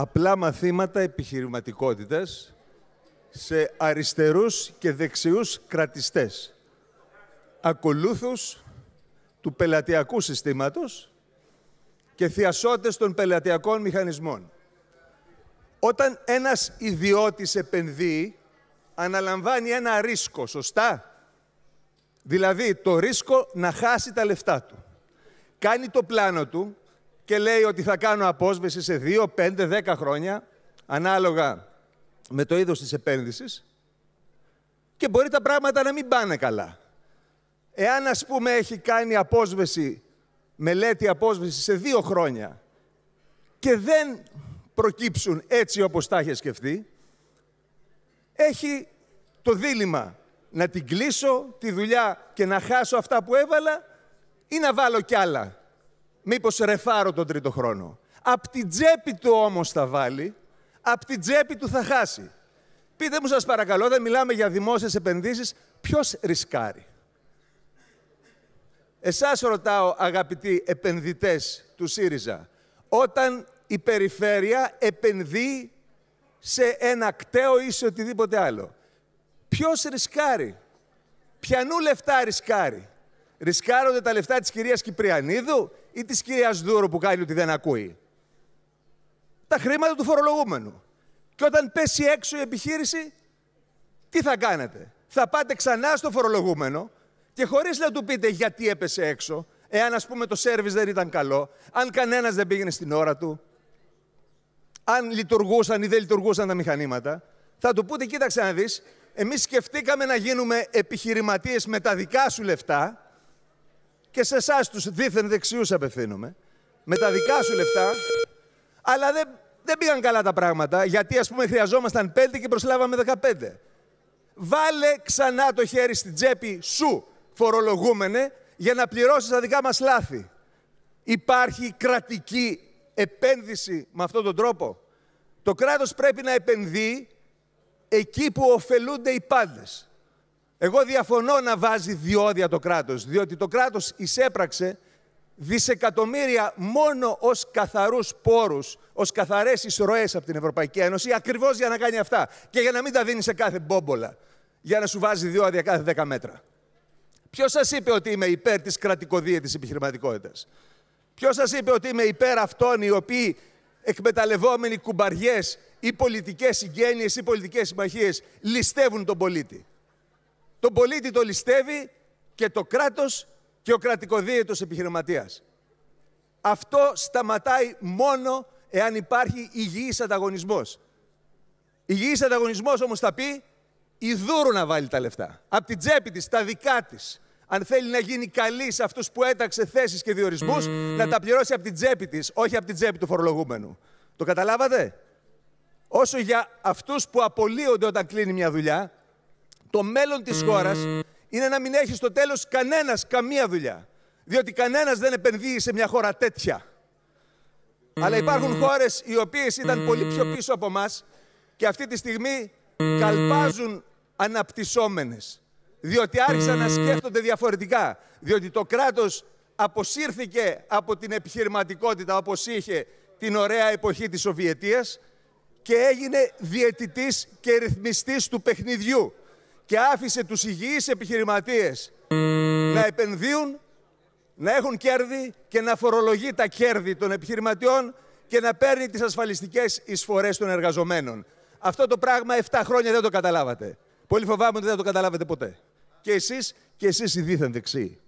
απλά μαθήματα επιχειρηματικότητας σε αριστερούς και δεξιούς κρατιστές, ακολούθους του πελατειακού συστήματος και θειασότες των πελατειακών μηχανισμών. Όταν ένας ιδιώτης επενδύει, αναλαμβάνει ένα ρίσκο, σωστά. Δηλαδή, το ρίσκο να χάσει τα λεφτά του. Κάνει το πλάνο του, και λέει ότι θα κάνω απόσβεση σε 2, 5, 10 χρόνια, ανάλογα με το είδος της επένδυσης, και μπορεί τα πράγματα να μην πάνε καλά. Εάν, ας πούμε, έχει κάνει απόσβεση, μελέτη απόσβεση σε δύο χρόνια και δεν προκύψουν έτσι όπως τα είχε σκεφτεί, έχει το δίλημα να την κλείσω τη δουλειά και να χάσω αυτά που έβαλα ή να βάλω κι άλλα μήπως ρεφάρω τον τρίτο χρόνο. Απ' την τσέπη του όμως θα βάλει, απ' την τσέπη του θα χάσει. Πείτε μου σας παρακαλώ, δεν μιλάμε για δημόσιες επενδύσεις, ποιος ρισκάρει. Εσάς ρωτάω αγαπητοί επενδυτές του ΣΥΡΙΖΑ, όταν η περιφέρεια επενδύει σε ένα κταίο ή σε οτιδήποτε άλλο. Ποιος ρισκάρει, πιανού λεφτά ρισκάρει. Ρισκάρονται τα λεφτά της κυρίας Κυπριανίδου ή της κυρίας Δούρου που κάνει ότι δεν ακούει. Τα χρήματα του φορολογούμενου. Και όταν πέσει έξω η επιχείρηση, τι θα κάνετε. Θα πάτε ξανά στο φορολογούμενο και χωρίς να του πείτε γιατί έπεσε έξω, εάν ας πούμε το σερβις δεν ήταν καλό, αν κανένας δεν πήγαινε στην ώρα του, αν λειτουργούσαν ή δεν λειτουργούσαν τα μηχανήματα, θα του πούτε, κοίταξε να δεις, εμείς σκεφτήκαμε να γίνουμε επιχειρηματίες με τα δικά σου λεφτά, και σε εσάς τους δίθεν δεξιούς απευθύνομαι, με τα δικά σου λεφτά, αλλά δεν, δεν πήγαν καλά τα πράγματα, γιατί ας πούμε χρειαζόμασταν πέντε και προσλάβαμε 15. Βάλε ξανά το χέρι στην τσέπη σου, φορολογούμενε, για να πληρώσεις τα δικά μας λάθη. Υπάρχει κρατική επένδυση με αυτόν τον τρόπο. Το κράτος πρέπει να επενδύει εκεί που ωφελούνται οι πάντες. Εγώ διαφωνώ να βάζει διόδια το κράτος, διότι το κράτος εισέπραξε δισεκατομμύρια μόνο ως καθαρούς πόρους, ως καθαρές εισρωές από την Ευρωπαϊκή Ένωση, ακριβώς για να κάνει αυτά και για να μην τα δίνει σε κάθε μπόμπολα, για να σου βάζει διόδια κάθε 10 μέτρα. Ποιος σας είπε ότι είμαι υπέρ της κρατικοδίαιτης επιχειρηματικότητας. Ποιος σας είπε ότι είμαι υπέρ αυτών οι οποίοι εκμεταλλευόμενοι κουμπαριές ή πολιτικές συγγένειες ή πολιτικές συμμαχίες ληστεύουν τον πολίτη τον πολίτη το ληστεύει και το κράτος και ο κρατικοδίαιτος επιχειρηματίας. Αυτό σταματάει μόνο εάν υπάρχει υγιής ανταγωνισμός. Υγιής ανταγωνισμός όμως θα πει η δούρου να βάλει τα λεφτά. Από την τσέπη της, τα δικά της. Αν θέλει να γίνει καλή σε αυτούς που έταξε θέσεις και διορισμούς, να τα πληρώσει από την τσέπη της, όχι από την τσέπη του φορολογούμενου. Το καταλάβατε? Όσο για αυτούς που απολύονται όταν κλείνει μια δουλειά, το μέλλον της χώρας είναι να μην έχει στο τέλος κανένας καμία δουλειά. Διότι κανένας δεν επενδύει σε μια χώρα τέτοια. Αλλά υπάρχουν χώρες οι οποίες ήταν πολύ πιο πίσω από μας και αυτή τη στιγμή καλπάζουν αναπτυσσόμενες. Διότι άρχισαν να σκέφτονται διαφορετικά. Διότι το κράτος αποσύρθηκε από την επιχειρηματικότητα όπως είχε την ωραία εποχή της Σοβιετίας και έγινε διαιτητής και ρυθμιστής του παιχνιδιού και άφησε τους υγιείς επιχειρηματίες να επενδύουν, να έχουν κέρδη και να φορολογεί τα κέρδη των επιχειρηματιών και να παίρνει τις ασφαλιστικές εισφορές των εργαζομένων. Αυτό το πράγμα 7 χρόνια δεν το καταλάβατε. Πολύ φοβάμαι ότι δεν το καταλάβετε ποτέ. Και εσείς και εσείς οι δίθεν δεξιοί.